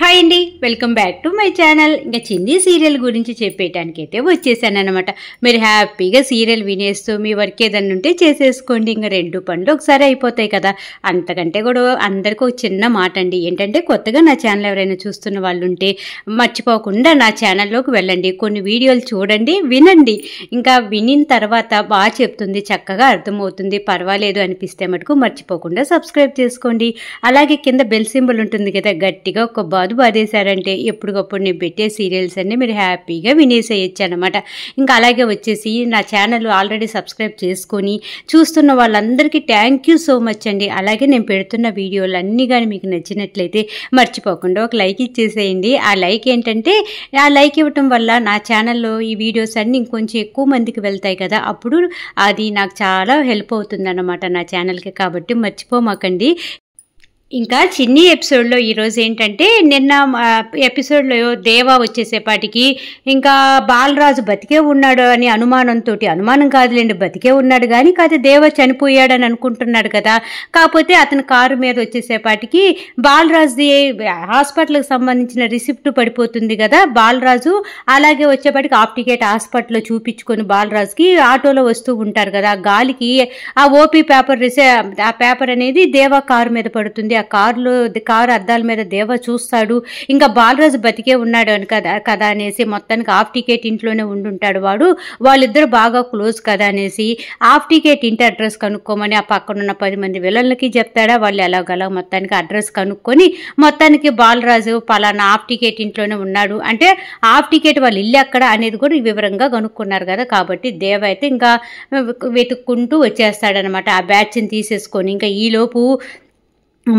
hi అండి welcome back to my channel ఇంకా Chinni serial గురించి చెప్పేయటానికి అయితే అనమాట మీరు హ్యాపీగా సీరియల్ వినేస్తూ మీ వర్క్ ఏదన్నా ఉంటే చేసేసుకోండి ఇంకా రెండు పనులు ఒకసారి అయిపోతాయి కదా అంతకంటే కూడా అందరికీ ఒక చిన్న మాట అండి ఏంటంటే కొత్తగా నా ఛానల్ ఎవరైనా చూస్తున్న వాళ్ళు ఉంటే మర్చిపోకుండా నా ఛానల్లోకి వెళ్ళండి కొన్ని వీడియోలు చూడండి వినండి ఇంకా వినిన తర్వాత బాగా చెప్తుంది చక్కగా అర్థమవుతుంది పర్వాలేదు అనిపిస్తే మటుకు మర్చిపోకుండా సబ్స్క్రైబ్ చేసుకోండి అలాగే కింద బెల్ సింబల్ ఉంటుంది కదా గట్టిగా ఒక కాదు పడేశారంటే ఎప్పటికప్పుడు నేను పెట్టే సీరియల్స్ అన్నీ మీరు హ్యాపీగా వినేసేయచ్చు అనమాట ఇంకా అలాగే వచ్చేసి నా ఛానల్ ఆల్రెడీ సబ్స్క్రైబ్ చేసుకొని చూస్తున్న వాళ్ళందరికీ థ్యాంక్ యూ సో మచ్ అండి అలాగే నేను పెడుతున్న వీడియోలు అన్నీ కానీ మీకు నచ్చినట్లయితే మర్చిపోకుండా ఒక లైక్ ఇచ్చేసేయండి ఆ లైక్ ఏంటంటే ఆ లైక్ ఇవ్వటం వల్ల నా ఛానల్లో ఈ వీడియోస్ అన్నీ ఇంకొంచెం ఎక్కువ మందికి వెళ్తాయి కదా అప్పుడు అది నాకు చాలా హెల్ప్ అవుతుందన్నమాట నా ఛానల్కి కాబట్టి మర్చిపోమాకండి ఇంకా చిన్ని ఎపిసోడ్లో ఈరోజు ఏంటంటే నిన్న ఎపిసోడ్లో దేవా వచ్చేసేపాటికి ఇంకా బాలరాజు బతికే ఉన్నాడు అని అనుమానంతో అనుమానం కాదులేండి బతికే ఉన్నాడు కానీ కాదు దేవ చనిపోయాడని అనుకుంటున్నాడు కదా కాకపోతే అతని కారు మీద వచ్చేసేపాటికి బాలరాజుది హాస్పిటల్కి సంబంధించిన రిసిప్ట్ పడిపోతుంది కదా బాలరాజు అలాగే వచ్చేపాటికి టికెట్ హాస్పిటల్లో చూపించుకొని బాలరాజుకి ఆటోలో వస్తూ ఉంటారు కదా గాలికి ఆ ఓపీ పేపర్ రిసే ఆ పేపర్ అనేది దేవా కారు మీద పడుతుంది ఆ కారులో కారు అద్దాల మీద దేవ చూస్తాడు ఇంకా బాలరాజు బతికే ఉన్నాడు అని కదా కదా అనేసి మొత్తానికి హాఫ్ టికెట్ ఇంట్లోనే ఉండుంటాడు వాడు వాళ్ళిద్దరు బాగా క్లోజ్ కదా అనేసి హాఫ్ టికెట్ ఇంటి అడ్రస్ కనుక్కోమని ఆ పక్కనున్న పది మంది విలన్లకి చెప్తాడా వాళ్ళు ఎలాగలా మొత్తానికి అడ్రస్ కనుక్కొని మొత్తానికి బాలరాజు పలానా హాఫ్ టికెట్ ఇంట్లోనే ఉన్నాడు అంటే హాఫ్ టికెట్ వాళ్ళు ఇల్లు అక్కడ అనేది కూడా వివరంగా కనుక్కున్నారు కదా కాబట్టి దేవ అయితే ఇంకా వెతుక్కుంటూ వచ్చేస్తాడనమాట ఆ బ్యాచ్ని తీసేసుకొని ఇంకా ఈలోపు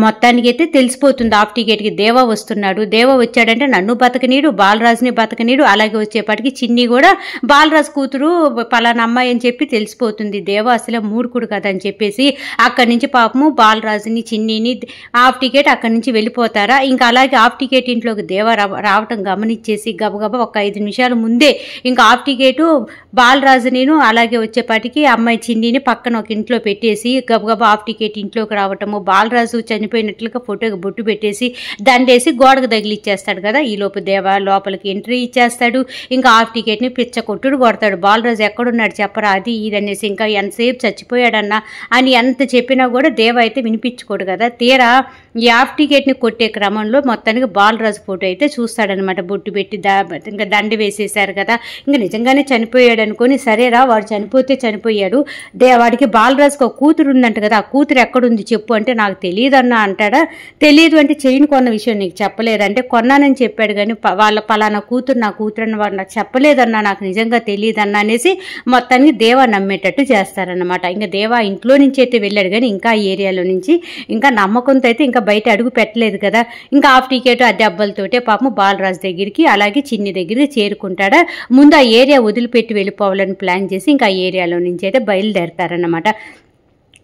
మొత్తానికైతే తెలిసిపోతుంది ఆఫ్ టికెట్కి దేవ వస్తున్నాడు దేవ వచ్చాడంటే నన్ను బతకనీడు బాలరాజుని బతకనీడు అలాగే వచ్చేపాటికి చిన్ని కూడా బాలరాజు కూతురు పలానా అమ్మాయి అని చెప్పి తెలిసిపోతుంది దేవ అసలు మూర్ఖుడు కదా అని చెప్పేసి అక్కడి నుంచి పాపము బాలరాజుని చిన్నిని ఆఫ్ టికెట్ అక్కడి నుంచి వెళ్ళిపోతారా ఇంకా అలాగే ఆఫ్ టికెట్ ఇంట్లోకి దేవ రావటం గమనించేసి గబగబా ఒక ఐదు నిమిషాల ముందే ఇంకా ఆఫ్ టికెట్ నేను అలాగే వచ్చేపాటికి అమ్మాయి చిన్నిని పక్కన ఒక ఇంట్లో పెట్టేసి గబగబా ఆఫ్ టికెట్ ఇంట్లోకి రావటము బాలరాజు చనిపోయినట్లుగా ఫోటోకి బొట్టు పెట్టేసి దండేసి గోడకు తగిలిచ్చేస్తాడు కదా ఈ లోపు దేవ లోపలికి ఎంట్రీ ఇచ్చేస్తాడు ఇంకా హాఫ్ టికెట్ని పిచ్చ కొట్టుడు కొడతాడు బాలరాజు ఎక్కడున్నాడు చెప్పరా అది ఇదనేసి ఇంకా ఎంతసేపు చచ్చిపోయాడన్నా అని ఎంత చెప్పినా కూడా దేవ అయితే వినిపించుకోడు కదా తీరా ఈ హాఫ్ టికెట్ని కొట్టే క్రమంలో మొత్తానికి బాలరాజు ఫోటో అయితే చూస్తాడనమాట బొట్టు పెట్టి ఇంకా దండ వేసేశారు కదా ఇంకా నిజంగానే చనిపోయాడు అనుకొని సరేరా వాడు చనిపోతే చనిపోయాడు దే వాడికి బాలరాజుకి ఒక కూతురు ఉందంట కదా ఆ కూతురు ఎక్కడుంది చెప్పు అంటే నాకు తెలియదు కొన్నా అంటాడా తెలియదు అంటే చెయ్యిని కొన్న విషయం నీకు చెప్పలేదు అంటే కొన్నానని చెప్పాడు కానీ వాళ్ళ పలానా కూతురు నా కూతురు అని వాడు నాకు చెప్పలేదన్నా నాకు నిజంగా తెలియదన్నా అనేసి మొత్తానికి దేవా నమ్మేటట్టు చేస్తారనమాట ఇంకా దేవా ఇంట్లో నుంచి అయితే వెళ్ళాడు కానీ ఇంకా ఆ ఏరియాలో నుంచి ఇంకా నమ్మకంతో అయితే ఇంకా బయట అడుగు పెట్టలేదు కదా ఇంకా హాఫ్ టికెట్ ఆ దెబ్బలతోటే పాపం బాలరాజు దగ్గరికి అలాగే చిన్ని దగ్గరికి చేరుకుంటాడా ముందు ఆ ఏరియా వదిలిపెట్టి వెళ్ళిపోవాలని ప్లాన్ చేసి ఇంకా ఆ ఏరియాలో నుంచి అయితే బయలుదేరతారనమాట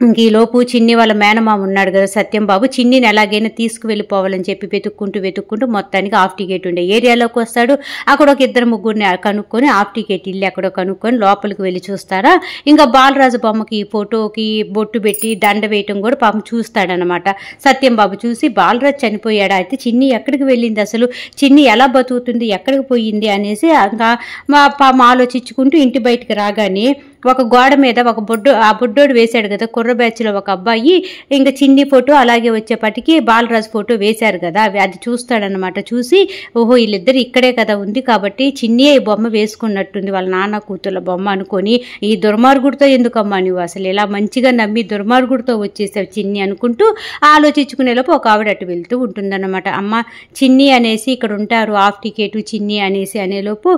ఇంక ఈలోపు చిన్ని వాళ్ళ మేనమామ ఉన్నాడు కదా సత్యం బాబు చిన్నిని ఎలాగైనా తీసుకువెళ్ళిపోవాలని చెప్పి వెతుక్కుంటూ వెతుక్కుంటూ మొత్తానికి ఆఫ్ టికెట్ ఉండే ఏరియాలోకి వస్తాడు అక్కడ ఒక ఇద్దరు ముగ్గురిని కనుక్కొని ఆఫ్ టికెట్ ఇల్లు అక్కడ కనుక్కొని లోపలికి వెళ్ళి చూస్తారా ఇంకా బాలరాజు బొమ్మకి ఫోటోకి బొట్టు పెట్టి దండ వేయటం కూడా పాపం చూస్తాడనమాట సత్యం బాబు చూసి బాలరాజు చనిపోయాడా అయితే చిన్ని ఎక్కడికి వెళ్ళింది అసలు చిన్ని ఎలా బతుకుతుంది ఎక్కడికి పోయింది అనేసి ఇంకా మా పాపం ఆలోచించుకుంటూ ఇంటి బయటకు రాగానే ఒక గోడ మీద ఒక బొడ్డు ఆ బుడ్డోడు వేశాడు కదా కుర్ర బ్యాచ్లో ఒక అబ్బాయి ఇంకా చిన్ని ఫోటో అలాగే వచ్చేపటికి బాలరాజ్ ఫోటో వేశారు కదా అది చూస్తాడనమాట చూసి ఓహో వీళ్ళిద్దరు ఇక్కడే కదా ఉంది కాబట్టి చిన్ని ఈ బొమ్మ వేసుకున్నట్టుంది వాళ్ళ నాన్న కూతుర్ల బొమ్మ అనుకొని ఈ దుర్మార్గుడితో ఎందుకమ్మా నువ్వు అసలు ఇలా మంచిగా నమ్మి దుర్మార్గుడితో వచ్చేసావు చిన్ని అనుకుంటూ ఆలోచించుకునేలోపు ఒక ఆవిడ అటు వెళ్తూ ఉంటుందన్నమాట అమ్మ చిన్ని అనేసి ఇక్కడ ఉంటారు హాఫ్ టికెట్ చిన్ని అనేసి అనేలోపు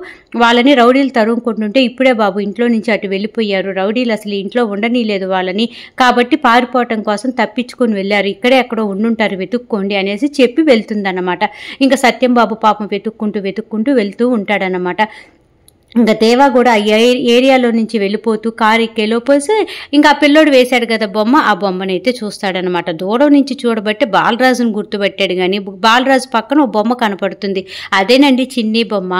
వాళ్ళని రౌడీలు తరుముకుంటుంటే ఇప్పుడే బాబు ఇంట్లో నుంచి అటు వెళ్ళి పారిపోయారు రౌడీలు అసలు ఇంట్లో ఉండనీలేదు వాళ్ళని కాబట్టి పారిపోవటం కోసం తప్పించుకొని వెళ్ళారు ఇక్కడే ఎక్కడో ఉండుంటారు వెతుక్కోండి అనేసి చెప్పి వెళ్తుందన్నమాట ఇంకా సత్యంబాబు పాపం వెతుక్కుంటూ వెతుక్కుంటూ వెళ్తూ ఉంటాడనమాట ఇంకా దేవా కూడా ఏరియాలో నుంచి వెళ్ళిపోతూ కారు ఎక్కేలోపోసి ఇంకా ఆ పిల్లోడు వేశాడు కదా బొమ్మ ఆ బొమ్మని అయితే చూస్తాడనమాట దూరం నుంచి చూడబట్టి బాలరాజును గుర్తుపెట్టాడు కానీ బాలరాజు పక్కన ఒక బొమ్మ కనపడుతుంది అదేనండి చిన్ని బొమ్మ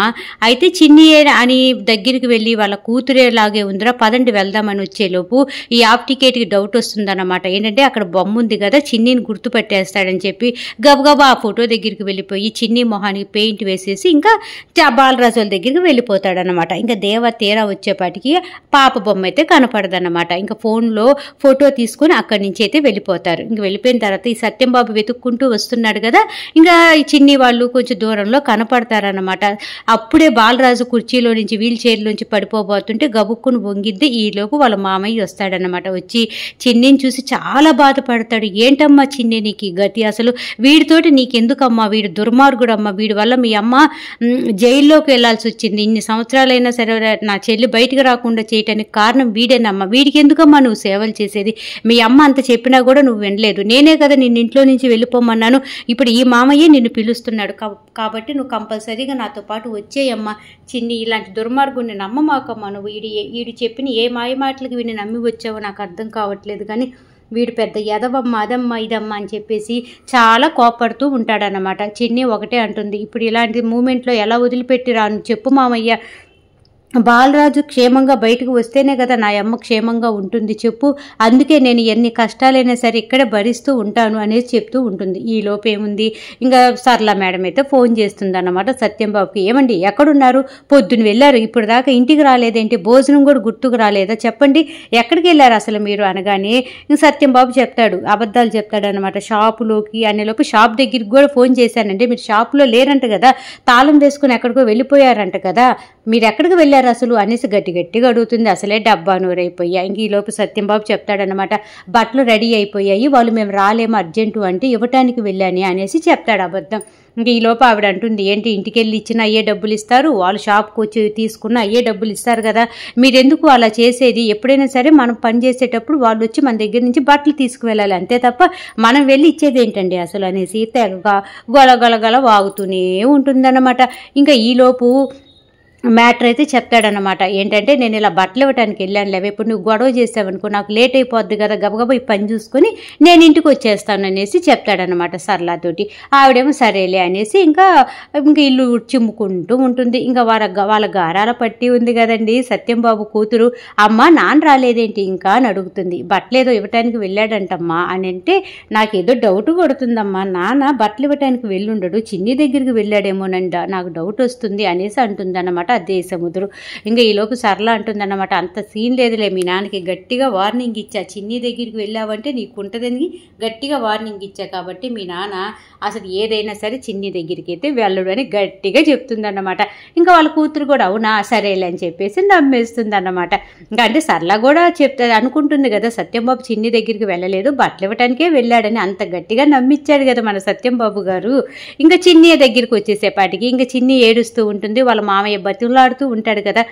అయితే చిన్ని అని దగ్గరికి వెళ్ళి వాళ్ళ కూతురేలాగే ఉందిరా పదండి వెళ్దామని వచ్చేలోపు ఈ ఆఫ్ టికెట్కి డౌట్ వస్తుందన్నమాట ఏంటంటే అక్కడ బొమ్మ ఉంది కదా చిన్నిని గుర్తుపెట్టేస్తాడని చెప్పి గబగబా ఆ ఫోటో దగ్గరికి వెళ్ళిపోయి చిన్ని మొహానికి పెయింట్ వేసేసి ఇంకా బాలరాజు వాళ్ళ దగ్గరికి వెళ్ళిపోతాడనమాట అనమాట ఇంకా దేవ తీరా వచ్చేపాటికి పాప బొమ్మ అయితే కనపడదన్నమాట ఇంకా ఫోన్లో ఫోటో తీసుకుని అక్కడి నుంచి అయితే వెళ్ళిపోతారు ఇంక వెళ్ళిపోయిన తర్వాత ఈ సత్యంబాబు వెతుక్కుంటూ వస్తున్నాడు కదా ఇంకా ఈ చిన్ని వాళ్ళు కొంచెం దూరంలో కనపడతారనమాట అప్పుడే బాలరాజు కుర్చీలో నుంచి వీల్ చైర్లోంచి పడిపోబోతుంటే గబుక్కును వంగిద్ది ఈలోపు వాళ్ళ మామయ్య వస్తాడనమాట వచ్చి చిన్నిని చూసి చాలా బాధపడతాడు ఏంటమ్మా చిన్ని నీకు గతి అసలు వీడితోటి నీకెందుకమ్మా వీడు దుర్మార్గుడమ్మా వీడి వల్ల మీ అమ్మ జైల్లోకి వెళ్లాల్సి వచ్చింది ఇన్ని సంవత్సరాలు కష్టాలైనా సరే నా చెల్లి బయటకు రాకుండా చేయటానికి కారణం వీడేనమ్మ వీడికి ఎందుకమ్మా నువ్వు సేవలు చేసేది మీ అమ్మ అంత చెప్పినా కూడా నువ్వు వినలేదు నేనే కదా నిన్ను ఇంట్లో నుంచి వెళ్ళిపోమన్నాను ఇప్పుడు ఈ మామయ్య నిన్ను పిలుస్తున్నాడు కాబట్టి నువ్వు కంపల్సరీగా నాతో పాటు వచ్చేయమ్మా చిన్ని ఇలాంటి దుర్మార్గుని నమ్మమాకమ్మా నువ్వు వీడి వీడు చెప్పిన ఏ మాయ మాటలకు వీడిని నమ్మి వచ్చావో నాకు అర్థం కావట్లేదు కానీ వీడు పెద్ద ఎదవమ్మ అదమ్మ ఇదమ్మ అని చెప్పేసి చాలా కోపడుతూ ఉంటాడనమాట చిన్ని ఒకటే అంటుంది ఇప్పుడు ఇలాంటి మూమెంట్లో ఎలా వదిలిపెట్టి రాను చెప్పు మామయ్య బాలరాజు క్షేమంగా బయటకు వస్తేనే కదా నా అమ్మ క్షేమంగా ఉంటుంది చెప్పు అందుకే నేను ఎన్ని కష్టాలైనా సరే ఇక్కడే భరిస్తూ ఉంటాను అనేది చెప్తూ ఉంటుంది ఈ లోపేముంది ఇంకా సర్లా మేడం అయితే ఫోన్ చేస్తుందన్నమాట సత్యంబాబుకి ఏమండి ఎక్కడున్నారు పొద్దున వెళ్ళారు ఇప్పుడు దాకా ఇంటికి రాలేదేంటి భోజనం కూడా గుర్తుకు రాలేదా చెప్పండి ఎక్కడికి వెళ్ళారు అసలు మీరు అనగానే సత్యంబాబు చెప్తాడు అబద్ధాలు చెప్తాడు అనమాట షాపులోకి అనేలోపు షాప్ దగ్గరికి కూడా ఫోన్ చేశానండి మీరు షాప్లో లేరంట కదా తాళం వేసుకుని ఎక్కడికో వెళ్ళిపోయారంట కదా మీరెక్కడికి వెళ్ళారు అసలు అనేసి గట్టి గట్టిగా అడుగుతుంది అసలే డబ్బా నూరైపోయా ఇంక ఈలోపు సత్యంబాబు చెప్తాడనమాట బట్టలు రెడీ అయిపోయాయి వాళ్ళు మేము రాలేము అర్జెంటు అంటే ఇవ్వటానికి వెళ్ళాని అనేసి చెప్తాడు అబద్ధం ఇంక ఈలోపు ఆవిడ అంటుంది ఏంటి ఇంటికి వెళ్ళి ఇచ్చినా అయ్యే డబ్బులు ఇస్తారు వాళ్ళు షాప్కి వచ్చి తీసుకున్నా అయ్యే డబ్బులు ఇస్తారు కదా మీరెందుకు అలా చేసేది ఎప్పుడైనా సరే మనం పని చేసేటప్పుడు వాళ్ళు వచ్చి మన దగ్గర నుంచి బట్టలు తీసుకువెళ్ళాలి అంతే తప్ప మనం వెళ్ళి ఇచ్చేది ఏంటండి అసలు అనేసి తెగగా గల వాగుతూనే ఉంటుందన్నమాట ఇంకా ఈలోపు మ్యాటర్ అయితే చెప్తాడనమాట ఏంటంటే నేను ఇలా బట్టలు ఇవ్వడానికి వెళ్ళాను లేవే ఇప్పుడు నువ్వు గొడవ చేసావనుకో నాకు లేట్ అయిపోద్ది కదా గబగబా ఈ పని చూసుకొని నేను ఇంటికి వచ్చేస్తాను అనేసి చెప్తాడనమాట సర్లాతోటి ఆవిడేమో సరేలే అనేసి ఇంకా ఇంకా ఇల్లు చిమ్ముకుంటూ ఉంటుంది ఇంకా వాళ్ళ వాళ్ళ గారాల పట్టి ఉంది కదండి సత్యంబాబు కూతురు అమ్మ నాన్న రాలేదేంటి ఇంకా అని అడుగుతుంది బట్టలేదో ఇవ్వటానికి వెళ్ళాడంటమ్మా అని అంటే నాకు ఏదో డౌట్ పడుతుందమ్మా నాన్న బట్టలు ఇవ్వటానికి వెళ్ళుండడు చిన్ని దగ్గరికి వెళ్ళాడేమోనండి నాకు డౌట్ వస్తుంది అనేసి అంటుందన్నమాట అనమాట అదే సముద్రం ఇంకా ఈలోపు సరళ అంటుందన్నమాట అంత సీన్ లేదులే మీ నాన్నకి గట్టిగా వార్నింగ్ ఇచ్చా చిన్ని దగ్గరికి వెళ్ళావంటే నీకు ఉంటుందని గట్టిగా వార్నింగ్ ఇచ్చా కాబట్టి మీ నాన్న అసలు ఏదైనా సరే చిన్ని దగ్గరికి అయితే వెళ్ళడు అని గట్టిగా చెప్తుందన్నమాట ఇంకా వాళ్ళ కూతురు కూడా అవునా సరేలే అని చెప్పేసి నమ్మేస్తుందన్నమాట ఇంకా అంటే సరళ కూడా చెప్తుంది అనుకుంటుంది కదా సత్యంబాబు చిన్ని దగ్గరికి వెళ్ళలేదు బట్టలు ఇవ్వటానికే వెళ్ళాడని అంత గట్టిగా నమ్మిచ్చాడు కదా మన సత్యంబాబు గారు ఇంకా చిన్ని దగ్గరికి వచ్చేసేపాటికి ఇంకా చిన్ని ఏడుస్తూ ఉంటుంది వాళ్ళ మామయ్య బ్రతులాడుతూ ఉంటాడు కదా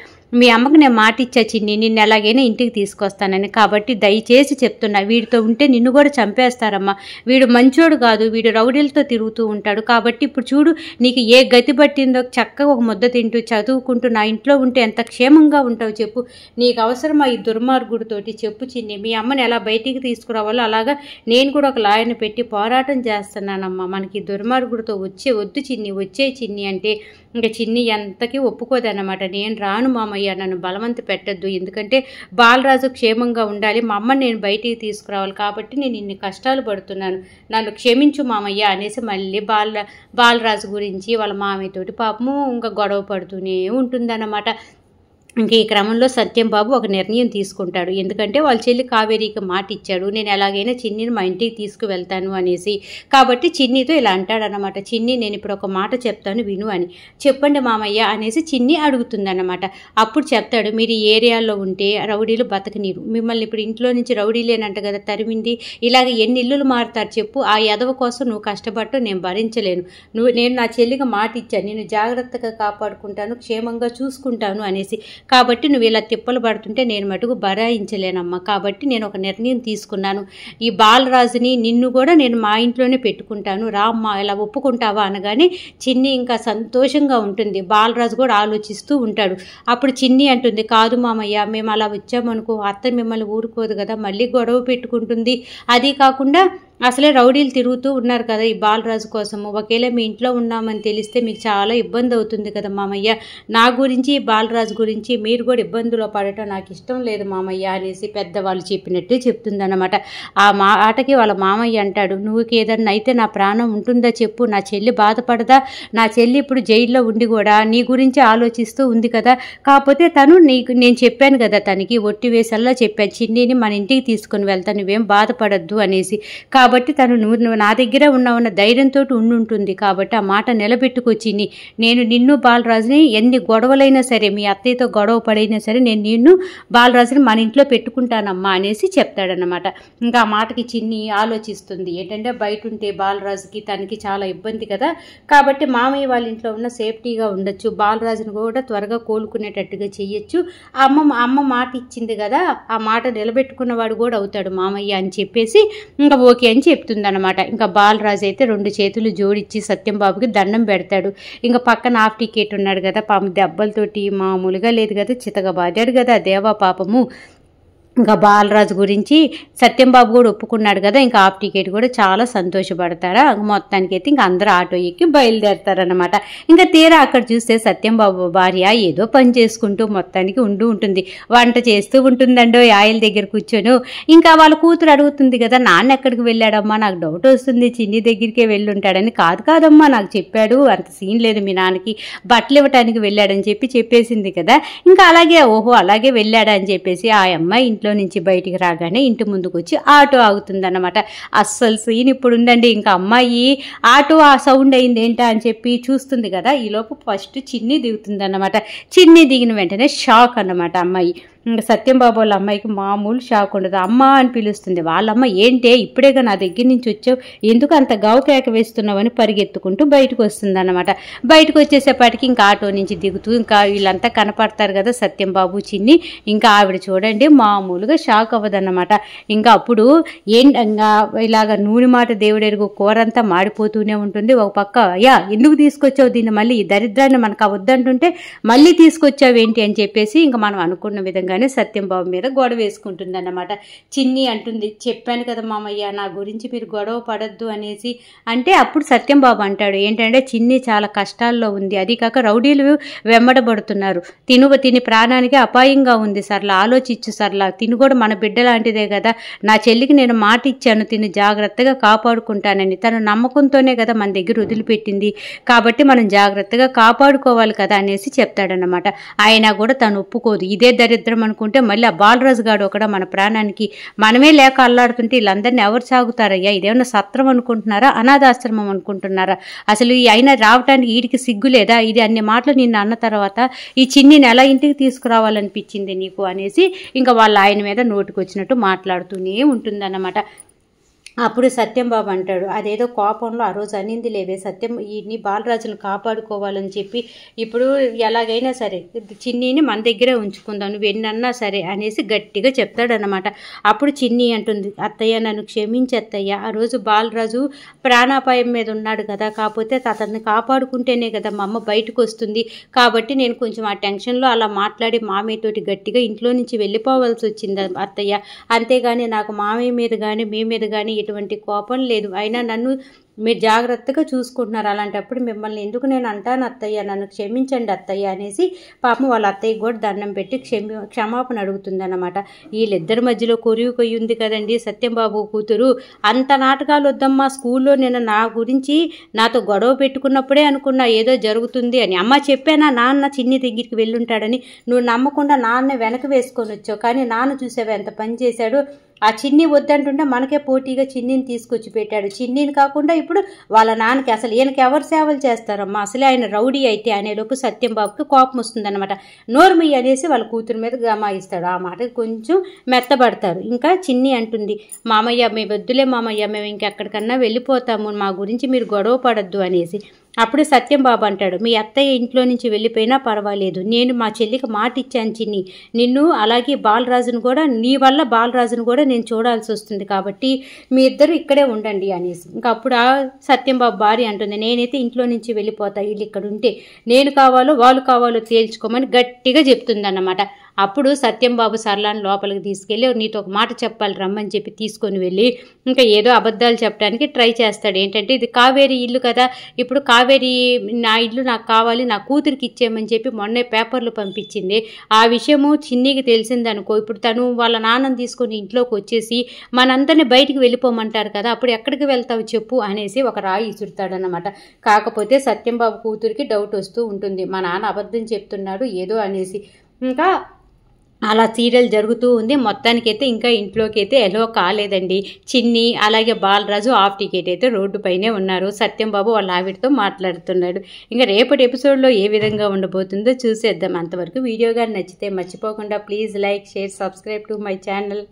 మీ అమ్మకు నేను మాట ఇచ్చా చిన్ని నిన్ను ఎలాగైనా ఇంటికి తీసుకొస్తానని కాబట్టి దయచేసి చెప్తున్నా వీడితో ఉంటే నిన్ను కూడా చంపేస్తారమ్మా వీడు మంచోడు కాదు వీడు రౌడీలతో తిరుగుతూ ఉంటాడు కాబట్టి ఇప్పుడు చూడు నీకు ఏ గతి పట్టిందో చక్కగా ఒక ముద్ద తింటూ చదువుకుంటూ నా ఇంట్లో ఉంటే ఎంత క్షేమంగా ఉంటావు చెప్పు నీకు అవసరమా ఈ దుర్మార్గుడితోటి చెప్పు చిన్ని మీ అమ్మని ఎలా బయటికి తీసుకురావాలో అలాగా నేను కూడా ఒక లాయర్ని పెట్టి పోరాటం చేస్తున్నానమ్మా మనకి దుర్మార్గుడితో వచ్చే వద్దు చిన్ని వచ్చే చిన్ని అంటే ఇంకా చిన్ని ఎంతకీ ఒప్పుకోదన్నమాట నేను రాను మామయ్య నన్ను బలవంత పెట్టద్దు ఎందుకంటే బాలరాజు క్షేమంగా ఉండాలి మా అమ్మని నేను బయటికి తీసుకురావాలి కాబట్టి నేను ఇన్ని కష్టాలు పడుతున్నాను నన్ను క్షమించు మామయ్య అనేసి మళ్ళీ బాల బాలరాజు గురించి వాళ్ళ మామయ్యతోటి పాపము ఇంకా గొడవ పడుతూనే ఉంటుందన్నమాట ఇంక ఈ క్రమంలో సత్యం బాబు ఒక నిర్ణయం తీసుకుంటాడు ఎందుకంటే వాళ్ళ చెల్లి కావేరీకి మాట ఇచ్చాడు నేను ఎలాగైనా చిన్నిని మా ఇంటికి తీసుకువెళ్తాను అనేసి కాబట్టి చిన్నితో ఇలా అంటాడనమాట చిన్ని నేను ఇప్పుడు ఒక మాట చెప్తాను విను అని చెప్పండి మామయ్య అనేసి చిన్ని అడుగుతుందన్నమాట అప్పుడు చెప్తాడు మీరు ఈ ఏరియాలో ఉంటే రౌడీలు బతకనీరు మిమ్మల్ని ఇప్పుడు ఇంట్లో నుంచి రౌడీలేనంట కదా తరిమింది ఇలాగ ఎన్ని ఇల్లులు మారుతారు చెప్పు ఆ ఎదవ కోసం నువ్వు కష్టపడటం నేను భరించలేను నువ్వు నేను నా చెల్లికి మాట ఇచ్చాను నేను జాగ్రత్తగా కాపాడుకుంటాను క్షేమంగా చూసుకుంటాను అనేసి కాబట్టి నువ్వు ఇలా తిప్పలు పడుతుంటే నేను మటుకు బరాయించలేనమ్మా కాబట్టి నేను ఒక నిర్ణయం తీసుకున్నాను ఈ బాలరాజుని నిన్ను కూడా నేను మా ఇంట్లోనే పెట్టుకుంటాను రామ్మా ఇలా ఒప్పుకుంటావా అనగానే చిన్ని ఇంకా సంతోషంగా ఉంటుంది బాలరాజు కూడా ఆలోచిస్తూ ఉంటాడు అప్పుడు చిన్ని అంటుంది కాదు మామయ్య మేము అలా వచ్చామనుకో అత్త మిమ్మల్ని ఊరుకోదు కదా మళ్ళీ గొడవ పెట్టుకుంటుంది అది కాకుండా అసలే రౌడీలు తిరుగుతూ ఉన్నారు కదా ఈ బాలరాజు కోసము ఒకేలా మీ ఇంట్లో ఉన్నామని తెలిస్తే మీకు చాలా ఇబ్బంది అవుతుంది కదా మామయ్య నా గురించి బాలరాజు గురించి మీరు కూడా ఇబ్బందులో పడటం నాకు ఇష్టం లేదు మామయ్య అనేసి పెద్దవాళ్ళు చెప్పినట్టు చెప్తుందన్నమాట ఆ మాటకి వాళ్ళ మామయ్య అంటాడు నువ్వుకేదన్నా అయితే నా ప్రాణం ఉంటుందా చెప్పు నా చెల్లి బాధపడదా నా చెల్లి ఇప్పుడు జైల్లో ఉండి కూడా నీ గురించి ఆలోచిస్తూ ఉంది కదా కాకపోతే తను నీకు నేను చెప్పాను కదా తనకి ఒట్టి వేసల్లా చెప్పాను చిన్నీని మన ఇంటికి తీసుకొని వెళ్తాను నువ్వేం బాధపడద్దు అనేసి కా కాబట్టి తను నువ్వు నా దగ్గర ఉన్న ఉన్న ధైర్యంతో ఉండుంటుంది కాబట్టి ఆ మాట నిలబెట్టుకొచ్చింది నేను నిన్ను బాలరాజుని ఎన్ని గొడవలైనా సరే మీ అత్తయ్యతో గొడవ పడైనా సరే నేను నిన్ను బాలరాజుని మన ఇంట్లో పెట్టుకుంటానమ్మా అనేసి చెప్తాడనమాట ఇంకా ఆ మాటకి చిన్ని ఆలోచిస్తుంది ఏంటంటే బయట ఉంటే బాలరాజుకి తనకి చాలా ఇబ్బంది కదా కాబట్టి మామయ్య వాళ్ళ ఇంట్లో ఉన్న సేఫ్టీగా ఉండొచ్చు బాలరాజుని కూడా త్వరగా కోలుకునేటట్టుగా చేయొచ్చు ఆ అమ్మ అమ్మ మాట ఇచ్చింది కదా ఆ మాట నిలబెట్టుకున్నవాడు కూడా అవుతాడు మామయ్య అని చెప్పేసి ఇంకా ఓకే అని చెప్తుందనమాట ఇంకా బాలరాజు అయితే రెండు చేతులు జోడించి సత్యంబాబుకి దండం పెడతాడు ఇంకా పక్కన హాఫ్ టికెట్ ఉన్నాడు కదా పాము దెబ్బలతోటి మామూలుగా లేదు కదా చితగా బాధాడు కదా దేవా పాపము ఇంకా బాలరాజు గురించి సత్యంబాబు కూడా ఒప్పుకున్నాడు కదా ఇంకా ఆఫ్ టికెట్ కూడా చాలా సంతోషపడతారా మొత్తానికి అయితే ఇంకా అందరూ ఆటో ఎక్కి బయలుదేరతారనమాట ఇంకా తీరా అక్కడ చూస్తే సత్యంబాబు భార్య ఏదో పని చేసుకుంటూ మొత్తానికి ఉండు ఉంటుంది వంట చేస్తూ ఉంటుందండో ఆయిల్ దగ్గర కూర్చోను ఇంకా వాళ్ళ కూతురు అడుగుతుంది కదా నాన్న ఎక్కడికి వెళ్ళాడమ్మా నాకు డౌట్ వస్తుంది చిన్ని దగ్గరికే వెళ్ళుంటాడని కాదు కాదమ్మా నాకు చెప్పాడు అంత సీన్ లేదు మీ నాన్నకి బట్టలు ఇవ్వటానికి వెళ్ళాడని చెప్పి చెప్పేసింది కదా ఇంకా అలాగే ఓహో అలాగే వెళ్ళాడని చెప్పేసి ఆ అమ్మాయి ఇంట్లో ఇంట్లో నుంచి బయటికి రాగానే ఇంటి ముందుకు వచ్చి ఆటో ఆగుతుందన్నమాట అస్సలు సీన్ ఇప్పుడు ఉండండి ఇంకా అమ్మాయి ఆటో ఆ సౌండ్ అయింది ఏంటా అని చెప్పి చూస్తుంది కదా ఈలోపు ఫస్ట్ చిన్ని దిగుతుంది అన్నమాట చిన్ని దిగిన వెంటనే షాక్ అన్నమాట అమ్మాయి ఇంకా సత్యంబాబు వాళ్ళ అమ్మాయికి మామూలు షాక్ ఉండదు అమ్మ అని పిలుస్తుంది వాళ్ళమ్మ ఏంటే ఇప్పుడేగా నా దగ్గర నుంచి వచ్చావు ఎందుకు అంత గావు కేక వేస్తున్నావని పరిగెత్తుకుంటూ బయటకు వస్తుందన్నమాట బయటకు వచ్చేసేపాటికి ఇంకా ఆటో నుంచి దిగుతూ ఇంకా వీళ్ళంతా కనపడతారు కదా సత్యంబాబు చిన్ని ఇంకా ఆవిడ చూడండి మామూలుగా షాక్ అవ్వదన్నమాట ఇంకా అప్పుడు ఏం ఇలాగ నూనె మాట దేవుడెరుగు కూరంతా మాడిపోతూనే ఉంటుంది ఒక పక్క యా ఎందుకు తీసుకొచ్చావు దీన్ని మళ్ళీ ఈ దరిద్రాన్ని మనకు అవద్దంటుంటే మళ్ళీ తీసుకొచ్చావు ఏంటి అని చెప్పేసి ఇంకా మనం అనుకున్న విధంగా చెప్పగానే సత్యంబాబు మీద గొడవ వేసుకుంటుందన్నమాట చిన్ని అంటుంది చెప్పాను కదా మామయ్య నా గురించి మీరు గొడవ పడద్దు అనేసి అంటే అప్పుడు సత్యంబాబు అంటాడు ఏంటంటే చిన్ని చాలా కష్టాల్లో ఉంది అది కాక రౌడీలు వెంబడబడుతున్నారు తిను తిని ప్రాణానికి అపాయంగా ఉంది సర్లా ఆలోచించు సర్లా తిను కూడా మన బిడ్డ లాంటిదే కదా నా చెల్లికి నేను మాట ఇచ్చాను తిని జాగ్రత్తగా కాపాడుకుంటానని తను నమ్మకంతోనే కదా మన దగ్గర వదిలిపెట్టింది కాబట్టి మనం జాగ్రత్తగా కాపాడుకోవాలి కదా అనేసి చెప్తాడనమాట ఆయన కూడా తను ఒప్పుకోదు ఇదే దరిద్రం అనుకుంటే మళ్ళీ ఆ బాలరాజు గాడు ఒకడ మన ప్రాణానికి మనమే లేక అల్లాడుతుంటే వీళ్ళందరినీ ఎవరు సాగుతారయ్యా ఇదేమన్నా సత్రం అనుకుంటున్నారా అనాథాశ్రమం అనుకుంటున్నారా అసలు ఈ అయినా రావడానికి వీడికి సిగ్గు లేదా ఇది అన్ని మాటలు నిన్ను అన్న తర్వాత ఈ చిన్నిని ఎలా ఇంటికి తీసుకురావాలనిపించింది నీకు అనేసి ఇంకా వాళ్ళ ఆయన మీద నోటికి వచ్చినట్టు మాట్లాడుతూనే ఉంటుందన్నమాట అప్పుడు సత్యంబాబు అంటాడు అదేదో కోపంలో ఆ రోజు అనింది లేవే సత్యం ఈ బాలరాజును కాపాడుకోవాలని చెప్పి ఇప్పుడు ఎలాగైనా సరే చిన్నీని మన దగ్గరే ఉంచుకుందాం నువ్వు ఎన్నన్నా సరే అనేసి గట్టిగా చెప్తాడనమాట అప్పుడు చిన్ని అంటుంది అత్తయ్య నన్ను క్షమించి అత్తయ్య ఆ రోజు బాలరాజు ప్రాణాపాయం మీద ఉన్నాడు కదా కాకపోతే అతన్ని కాపాడుకుంటేనే కదా మా అమ్మ బయటకు వస్తుంది కాబట్టి నేను కొంచెం ఆ టెన్షన్లో అలా మాట్లాడి మామయ్యతోటి గట్టిగా ఇంట్లో నుంచి వెళ్ళిపోవాల్సి వచ్చింది అత్తయ్య అంతేగాని నాకు మామయ్య మీద కానీ మీ మీద కానీ ఎటువంటి కోపం లేదు అయినా నన్ను మీరు జాగ్రత్తగా చూసుకుంటున్నారు అలాంటప్పుడు మిమ్మల్ని ఎందుకు నేను అంటాను అత్తయ్య నన్ను క్షమించండి అత్తయ్య అనేసి పాపం వాళ్ళ అత్తయ్య కూడా దండం పెట్టి క్షమి క్షమాపణ అడుగుతుందన్నమాట వీళ్ళిద్దరి మధ్యలో కొరివి ఉంది కదండి సత్యంబాబు కూతురు అంత నాటకాలు వద్దమ్మా స్కూల్లో నేను నా గురించి నాతో గొడవ పెట్టుకున్నప్పుడే అనుకున్నా ఏదో జరుగుతుంది అని అమ్మ చెప్పానా నాన్న చిన్ని దగ్గరికి వెళ్ళుంటాడని నువ్వు నమ్మకుండా నాన్న వెనక వేసుకొని వచ్చావు కానీ నాన్న చూసావా ఎంత పని చేశాడు ఆ చిన్ని వద్దంటుంటే మనకే పోటీగా చిన్నిని తీసుకొచ్చి పెట్టాడు చిన్నిని కాకుండా ఇప్పుడు వాళ్ళ నాన్నకి అసలు ఈయనకి ఎవరు సేవలు చేస్తారమ్మా అసలే ఆయన రౌడీ అయితే అనేలోపు సత్యంబాబుకి కోపం వస్తుందన్నమాట నోర్మి అనేసి వాళ్ళ కూతురు మీద గమాయిస్తాడు ఆ మాట కొంచెం మెత్తబడతారు ఇంకా చిన్ని అంటుంది మామయ్య మీ వద్దులే మామయ్య మేము ఇంకెక్కడికన్నా వెళ్ళిపోతాము మా గురించి మీరు గొడవ పడద్దు అనేసి అప్పుడు సత్యం బాబు అంటాడు మీ అత్తయ్య ఇంట్లో నుంచి వెళ్ళిపోయినా పర్వాలేదు నేను మా చెల్లికి మాట ఇచ్చాను చిన్ని నిన్ను అలాగే బాలరాజును కూడా నీ వల్ల బాలరాజును కూడా నేను చూడాల్సి వస్తుంది కాబట్టి మీ ఇద్దరు ఇక్కడే ఉండండి అనేసి ఇంకా అప్పుడు ఆ సత్యం బాబు భార్య అంటుంది నేనైతే ఇంట్లో నుంచి వెళ్ళిపోతా వీళ్ళు ఇక్కడ ఉంటే నేను కావాలో వాళ్ళు కావాలో తేల్చుకోమని గట్టిగా చెప్తుందన్నమాట అప్పుడు సత్యంబాబు సరళాన్ని లోపలికి తీసుకెళ్ళి నీతో ఒక మాట చెప్పాలి రమ్మని చెప్పి తీసుకొని వెళ్ళి ఇంకా ఏదో అబద్ధాలు చెప్పడానికి ట్రై చేస్తాడు ఏంటంటే ఇది కావేరీ ఇల్లు కదా ఇప్పుడు కావేరీ నా ఇల్లు నాకు కావాలి నా కూతురికి ఇచ్చేయమని చెప్పి మొన్నే పేపర్లు పంపించింది ఆ విషయము చిన్నీకి తెలిసిందనుకో ఇప్పుడు తను వాళ్ళ నాన్నం తీసుకొని ఇంట్లోకి వచ్చేసి మనందరినీ బయటికి వెళ్ళిపోమంటారు కదా అప్పుడు ఎక్కడికి వెళ్తావు చెప్పు అనేసి ఒక రాయి ఇసురుతాడనమాట కాకపోతే సత్యంబాబు కూతురికి డౌట్ వస్తూ ఉంటుంది మా నాన్న అబద్ధం చెప్తున్నాడు ఏదో అనేసి ఇంకా అలా సీరియల్ జరుగుతూ ఉంది మొత్తానికి అయితే ఇంకా ఇంట్లోకి అయితే ఎలో కాలేదండి చిన్ని అలాగే బాలరాజు ఆఫ్ టికెట్ అయితే రోడ్డుపైనే ఉన్నారు సత్యం బాబు వాళ్ళ ఆవిడతో మాట్లాడుతున్నాడు ఇంకా రేపటి ఎపిసోడ్లో ఏ విధంగా ఉండబోతుందో చూసేద్దాం అంతవరకు వీడియో కానీ నచ్చితే మర్చిపోకుండా please like share subscribe to my channel